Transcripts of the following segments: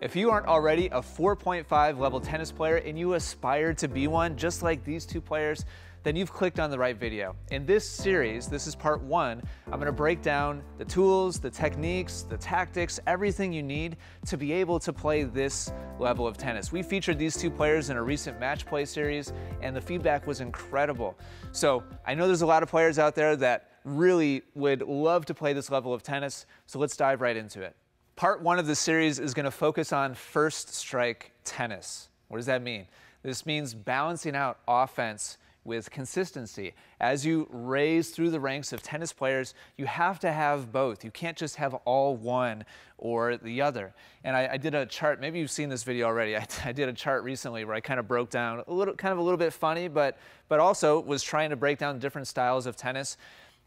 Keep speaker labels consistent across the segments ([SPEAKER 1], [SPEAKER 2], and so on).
[SPEAKER 1] If you aren't already a 4.5 level tennis player and you aspire to be one just like these two players, then you've clicked on the right video. In this series, this is part one, I'm gonna break down the tools, the techniques, the tactics, everything you need to be able to play this level of tennis. We featured these two players in a recent match play series and the feedback was incredible. So I know there's a lot of players out there that really would love to play this level of tennis, so let's dive right into it. Part one of the series is going to focus on first strike tennis. What does that mean? This means balancing out offense with consistency. As you raise through the ranks of tennis players, you have to have both. You can't just have all one or the other. And I, I did a chart, maybe you've seen this video already. I, I did a chart recently where I kind of broke down a little, kind of a little bit funny, but, but also was trying to break down different styles of tennis.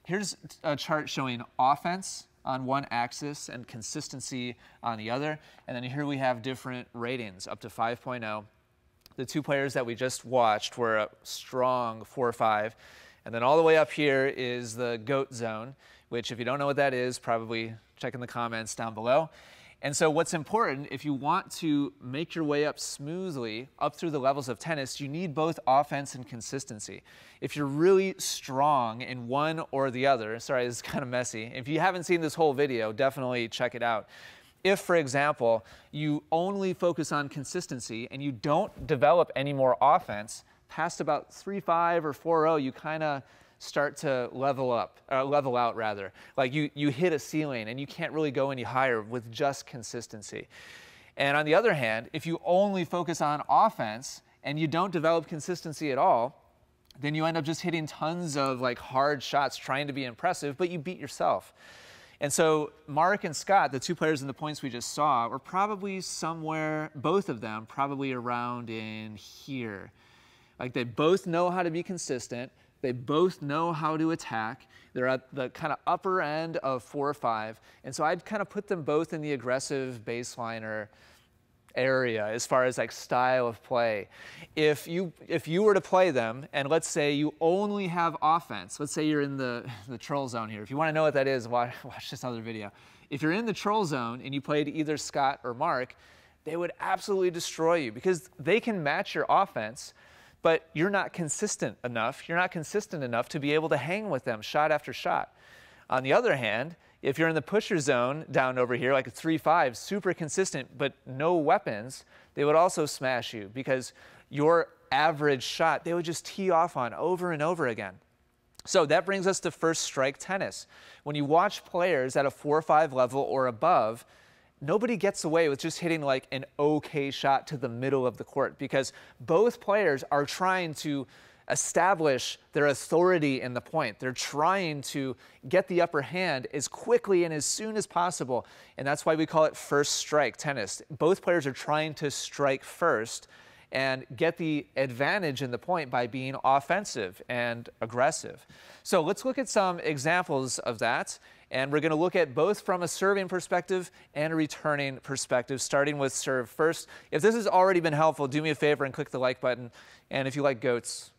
[SPEAKER 1] Here's a chart showing offense on one axis and consistency on the other. And then here we have different ratings up to 5.0. The two players that we just watched were a strong 4 or 5. And then all the way up here is the GOAT zone, which if you don't know what that is, probably check in the comments down below. And so what's important, if you want to make your way up smoothly up through the levels of tennis, you need both offense and consistency. If you're really strong in one or the other, sorry, this is kind of messy. If you haven't seen this whole video, definitely check it out. If, for example, you only focus on consistency and you don't develop any more offense, past about 3-5 or 4-0, you kind of start to level up, uh, level out rather. Like you, you hit a ceiling and you can't really go any higher with just consistency. And on the other hand, if you only focus on offense and you don't develop consistency at all, then you end up just hitting tons of like hard shots trying to be impressive, but you beat yourself. And so Mark and Scott, the two players in the points we just saw, were probably somewhere, both of them, probably around in here. Like they both know how to be consistent. They both know how to attack. They're at the kind of upper end of four or five. And so I'd kind of put them both in the aggressive baseliner area as far as like style of play. If you if you were to play them and let's say you only have offense, let's say you're in the, the troll zone here. If you want to know what that is, watch, watch this other video. If you're in the troll zone and you played either Scott or Mark, they would absolutely destroy you because they can match your offense but you're not consistent enough. You're not consistent enough to be able to hang with them shot after shot. On the other hand, if you're in the pusher zone down over here, like a 3 5, super consistent, but no weapons, they would also smash you because your average shot they would just tee off on over and over again. So that brings us to first strike tennis. When you watch players at a 4 5 level or above, nobody gets away with just hitting like an okay shot to the middle of the court because both players are trying to establish their authority in the point. They're trying to get the upper hand as quickly and as soon as possible. And that's why we call it first strike tennis. Both players are trying to strike first and get the advantage in the point by being offensive and aggressive. So let's look at some examples of that. And we're going to look at both from a serving perspective and a returning perspective, starting with serve first. If this has already been helpful, do me a favor and click the like button. And if you like goats,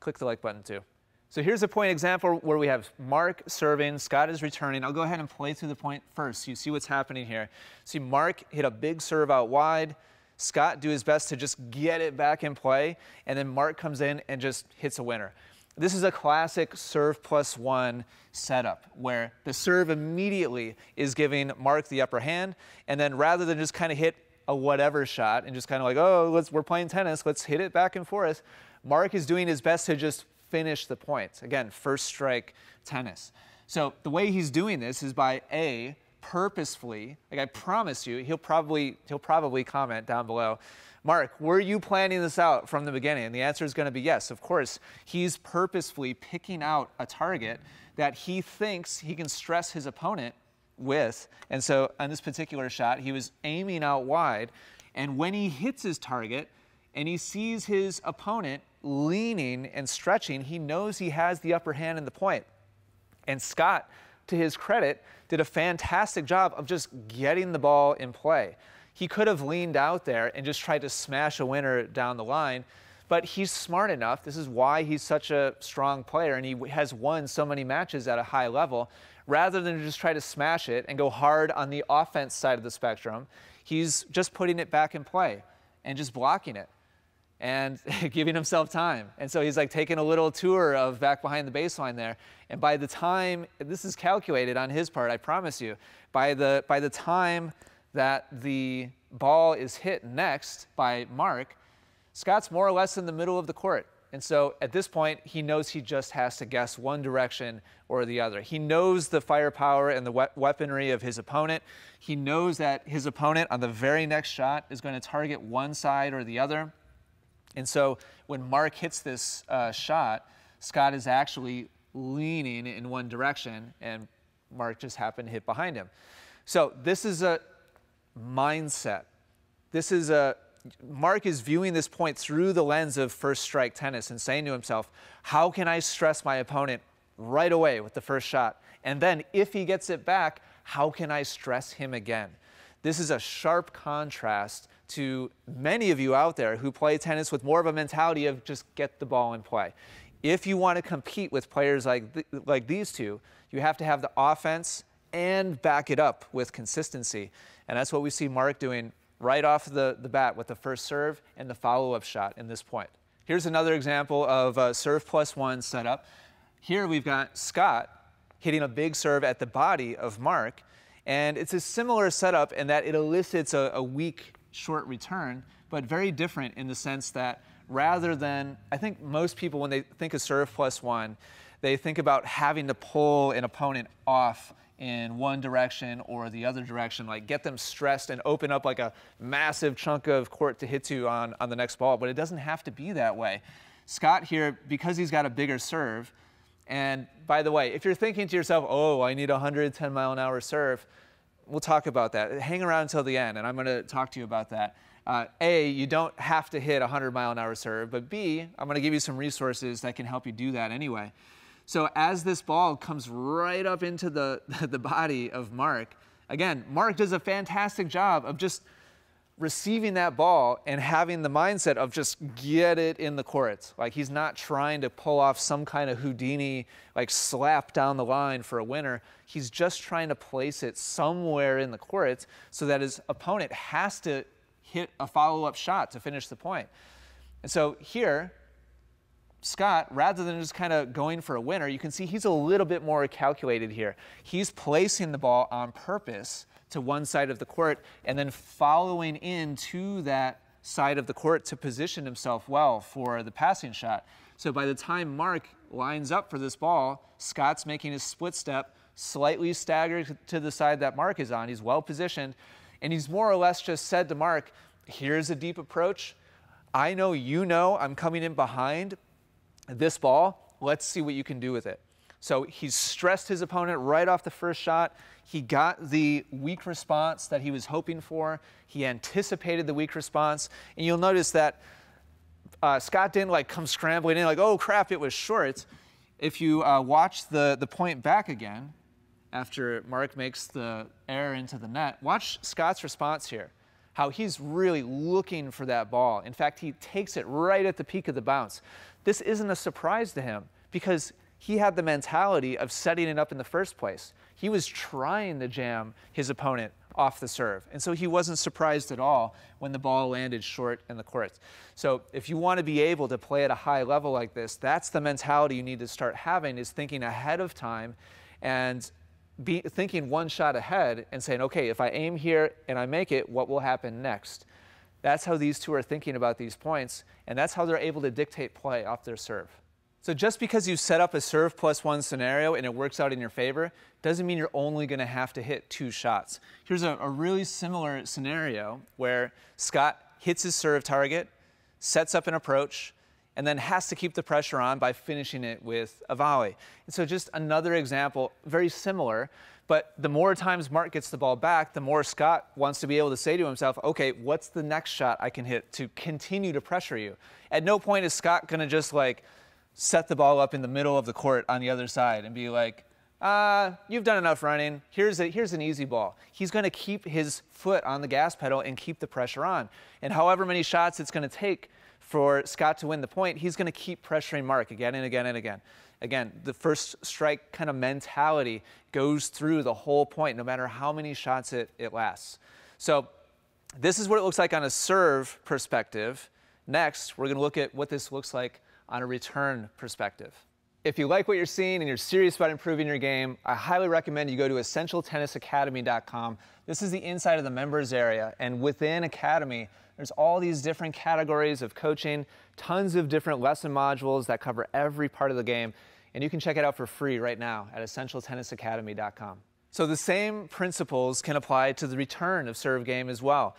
[SPEAKER 1] click the like button too. So here's a point example where we have Mark serving, Scott is returning. I'll go ahead and play through the point first. So you see what's happening here. See Mark hit a big serve out wide. Scott do his best to just get it back in play. And then Mark comes in and just hits a winner. This is a classic serve plus one setup where the serve immediately is giving Mark the upper hand. And then rather than just kind of hit a whatever shot and just kind of like, oh, let's, we're playing tennis, let's hit it back and forth, Mark is doing his best to just finish the point. Again, first strike tennis. So the way he's doing this is by A, purposefully. Like I promise you, he'll probably he'll probably comment down below. Mark, were you planning this out from the beginning? And the answer is going to be yes, of course. He's purposefully picking out a target that he thinks he can stress his opponent with. And so on this particular shot, he was aiming out wide. And when he hits his target and he sees his opponent leaning and stretching, he knows he has the upper hand in the point. And Scott to his credit, did a fantastic job of just getting the ball in play. He could have leaned out there and just tried to smash a winner down the line, but he's smart enough. This is why he's such a strong player and he has won so many matches at a high level. Rather than just try to smash it and go hard on the offense side of the spectrum, he's just putting it back in play and just blocking it and giving himself time. And so he's like taking a little tour of back behind the baseline there. And by the time this is calculated on his part, I promise you, by the by the time that the ball is hit next by Mark, Scott's more or less in the middle of the court. And so at this point, he knows he just has to guess one direction or the other. He knows the firepower and the we weaponry of his opponent. He knows that his opponent on the very next shot is going to target one side or the other. And so when Mark hits this uh, shot, Scott is actually leaning in one direction, and Mark just happened to hit behind him. So this is a mindset. This is a Mark is viewing this point through the lens of first strike tennis and saying to himself, how can I stress my opponent right away with the first shot? And then if he gets it back, how can I stress him again? This is a sharp contrast to many of you out there who play tennis with more of a mentality of just get the ball and play. If you want to compete with players like, th like these two, you have to have the offense and back it up with consistency. And that's what we see Mark doing right off the, the bat with the first serve and the follow up shot in this point. Here's another example of a serve plus one setup. Here we've got Scott hitting a big serve at the body of Mark. And it's a similar setup in that it elicits a, a weak short return, but very different in the sense that rather than, I think most people, when they think of serve plus one, they think about having to pull an opponent off in one direction or the other direction, like get them stressed and open up like a massive chunk of court to hit to on, on the next ball. But it doesn't have to be that way. Scott here, because he's got a bigger serve, and by the way, if you're thinking to yourself, oh, I need a 110 mile an hour serve, we'll talk about that. Hang around until the end, and I'm going to talk to you about that. Uh, a, you don't have to hit 100 mile an hour serve, but B, I'm going to give you some resources that can help you do that anyway. So as this ball comes right up into the, the body of Mark, again, Mark does a fantastic job of just – receiving that ball and having the mindset of just get it in the courts. Like he's not trying to pull off some kind of Houdini like slap down the line for a winner. He's just trying to place it somewhere in the courts so that his opponent has to hit a follow-up shot to finish the point. And so here, Scott, rather than just kind of going for a winner, you can see he's a little bit more calculated here. He's placing the ball on purpose to one side of the court and then following in to that side of the court to position himself well for the passing shot. So by the time Mark lines up for this ball, Scott's making his split step, slightly staggered to the side that Mark is on. He's well positioned. And he's more or less just said to Mark, here's a deep approach. I know you know I'm coming in behind this ball. Let's see what you can do with it. So he stressed his opponent right off the first shot. He got the weak response that he was hoping for. He anticipated the weak response. And you'll notice that uh, Scott didn't like come scrambling in like, oh crap, it was short. If you uh, watch the, the point back again, after Mark makes the error into the net, watch Scott's response here, how he's really looking for that ball. In fact, he takes it right at the peak of the bounce. This isn't a surprise to him because he had the mentality of setting it up in the first place. He was trying to jam his opponent off the serve. And so he wasn't surprised at all when the ball landed short in the courts. So if you want to be able to play at a high level like this, that's the mentality you need to start having is thinking ahead of time and be thinking one shot ahead and saying, okay, if I aim here and I make it, what will happen next? That's how these two are thinking about these points, and that's how they're able to dictate play off their serve. So just because you set up a serve plus one scenario and it works out in your favor, doesn't mean you're only gonna have to hit two shots. Here's a, a really similar scenario where Scott hits his serve target, sets up an approach, and then has to keep the pressure on by finishing it with a volley. And so just another example, very similar, but the more times Mark gets the ball back, the more Scott wants to be able to say to himself, okay, what's the next shot I can hit to continue to pressure you? At no point is Scott gonna just like, set the ball up in the middle of the court on the other side and be like, uh, you've done enough running. Here's, a, here's an easy ball. He's going to keep his foot on the gas pedal and keep the pressure on. And however many shots it's going to take for Scott to win the point, he's going to keep pressuring Mark again and again and again. Again, the first strike kind of mentality goes through the whole point, no matter how many shots it, it lasts. So this is what it looks like on a serve perspective. Next, we're going to look at what this looks like on a return perspective. If you like what you're seeing and you're serious about improving your game, I highly recommend you go to essentialtennisacademy.com. This is the inside of the members area, and within Academy, there's all these different categories of coaching, tons of different lesson modules that cover every part of the game, and you can check it out for free right now at essentialtennisacademy.com. So the same principles can apply to the return of serve game as well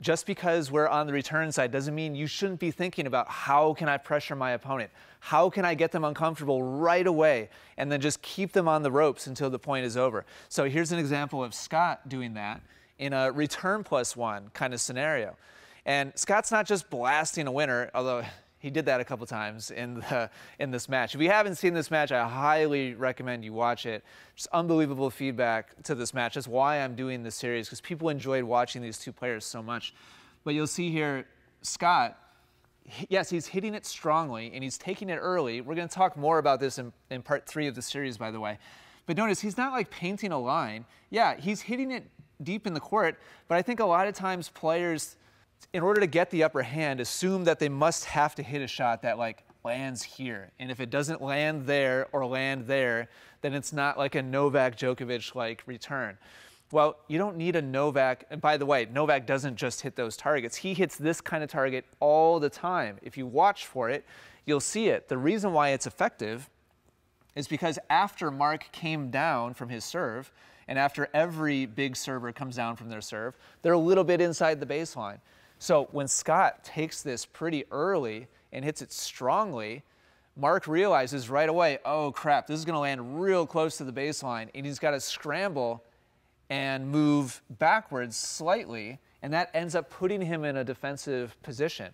[SPEAKER 1] just because we're on the return side doesn't mean you shouldn't be thinking about how can I pressure my opponent? How can I get them uncomfortable right away and then just keep them on the ropes until the point is over? So here's an example of Scott doing that in a return plus one kind of scenario. And Scott's not just blasting a winner, although he did that a couple times in the in this match. If you haven't seen this match, I highly recommend you watch it. Just unbelievable feedback to this match. That's why I'm doing this series because people enjoyed watching these two players so much. But you'll see here, Scott. Yes, he's hitting it strongly and he's taking it early. We're going to talk more about this in, in part three of the series, by the way. But notice he's not like painting a line. Yeah, he's hitting it deep in the court, but I think a lot of times players in order to get the upper hand, assume that they must have to hit a shot that like lands here. And if it doesn't land there or land there, then it's not like a Novak Djokovic like return. Well, you don't need a Novak. And by the way, Novak doesn't just hit those targets. He hits this kind of target all the time. If you watch for it, you'll see it. The reason why it's effective is because after Mark came down from his serve, and after every big server comes down from their serve, they're a little bit inside the baseline. So when Scott takes this pretty early and hits it strongly, Mark realizes right away, oh crap, this is going to land real close to the baseline. And he's got to scramble and move backwards slightly. And that ends up putting him in a defensive position.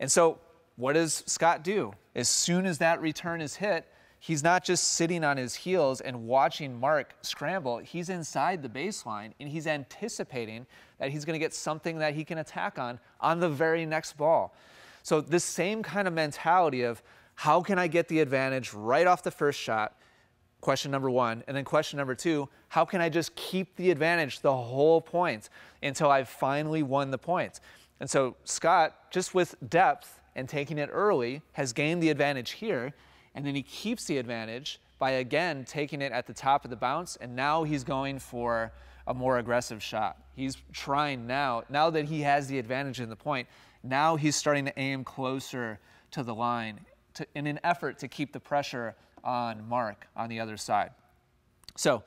[SPEAKER 1] And so, what does Scott do? As soon as that return is hit, he's not just sitting on his heels and watching Mark scramble. He's inside the baseline and he's anticipating that he's going to get something that he can attack on on the very next ball. So, this same kind of mentality of how can I get the advantage right off the first shot? Question number one. And then question number two how can I just keep the advantage the whole point until I've finally won the point? And so, Scott, just with depth and taking it early, has gained the advantage here and then he keeps the advantage by again taking it at the top of the bounce, and now he's going for a more aggressive shot. He's trying now, now that he has the advantage in the point, now he's starting to aim closer to the line to, in an effort to keep the pressure on Mark on the other side. So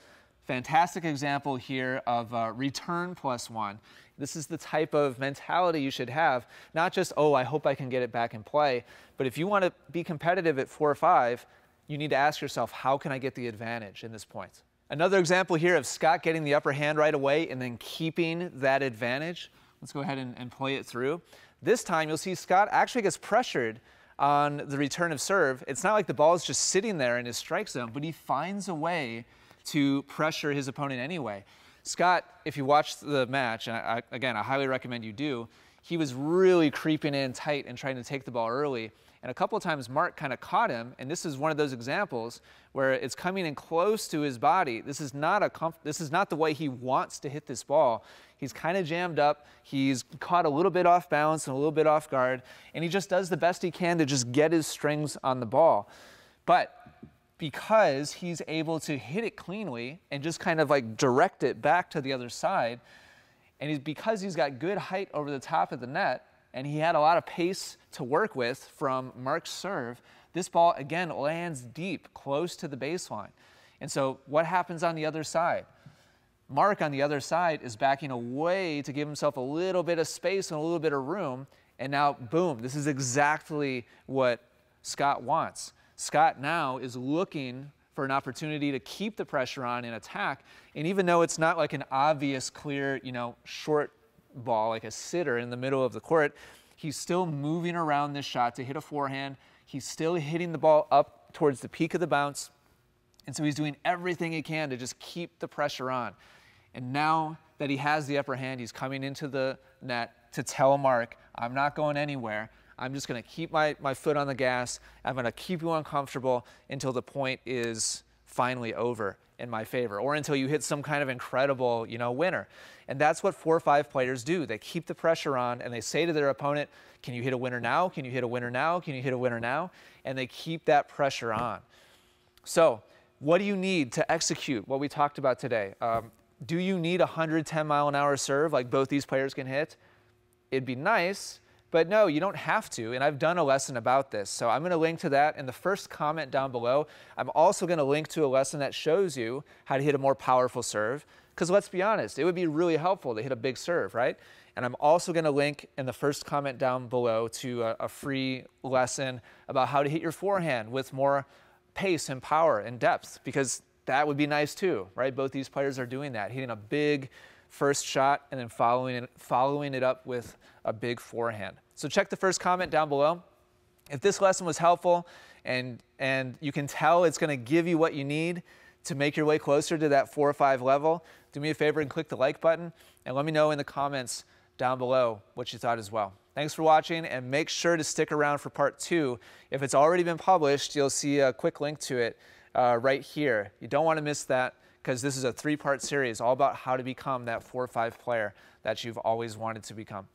[SPEAKER 1] Fantastic example here of uh, return plus one. This is the type of mentality you should have. Not just, oh, I hope I can get it back in play, but if you want to be competitive at four or five, you need to ask yourself, how can I get the advantage in this point? Another example here of Scott getting the upper hand right away and then keeping that advantage. Let's go ahead and, and play it through. This time you'll see Scott actually gets pressured on the return of serve. It's not like the ball is just sitting there in his strike zone, but he finds a way to pressure his opponent anyway. Scott, if you watch the match, and I, again, I highly recommend you do, he was really creeping in tight and trying to take the ball early. And a couple of times Mark kind of caught him, and this is one of those examples where it's coming in close to his body. This is not a this is not the way he wants to hit this ball. He's kind of jammed up. He's caught a little bit off balance and a little bit off guard, and he just does the best he can to just get his strings on the ball. But because he's able to hit it cleanly and just kind of like direct it back to the other side. And he's because he's got good height over the top of the net and he had a lot of pace to work with from Mark's serve. This ball again lands deep, close to the baseline. And so what happens on the other side? Mark on the other side is backing away to give himself a little bit of space and a little bit of room. And now, boom, this is exactly what Scott wants. Scott now is looking for an opportunity to keep the pressure on and attack. And even though it's not like an obvious, clear, you know, short ball, like a sitter in the middle of the court, he's still moving around this shot to hit a forehand. He's still hitting the ball up towards the peak of the bounce. And so he's doing everything he can to just keep the pressure on. And now that he has the upper hand, he's coming into the net to tell Mark, I'm not going anywhere. I'm just gonna keep my, my foot on the gas. I'm gonna keep you uncomfortable until the point is finally over in my favor or until you hit some kind of incredible, you know, winner. And that's what four or five players do. They keep the pressure on and they say to their opponent, can you hit a winner now? Can you hit a winner now? Can you hit a winner now? And they keep that pressure on. So what do you need to execute what we talked about today? Um, do you need a 110 mile an hour serve like both these players can hit? It'd be nice, but no, you don't have to, and I've done a lesson about this. So I'm gonna link to that in the first comment down below. I'm also gonna link to a lesson that shows you how to hit a more powerful serve, because let's be honest, it would be really helpful to hit a big serve, right? And I'm also gonna link in the first comment down below to a, a free lesson about how to hit your forehand with more pace and power and depth, because that would be nice too, right? Both these players are doing that, hitting a big first shot and then following it, following it up with a big forehand. So check the first comment down below. If this lesson was helpful and, and you can tell it's gonna give you what you need to make your way closer to that four or five level, do me a favor and click the like button and let me know in the comments down below what you thought as well. Thanks for watching and make sure to stick around for part two. If it's already been published, you'll see a quick link to it uh, right here. You don't wanna miss that because this is a three-part series all about how to become that four or five player that you've always wanted to become.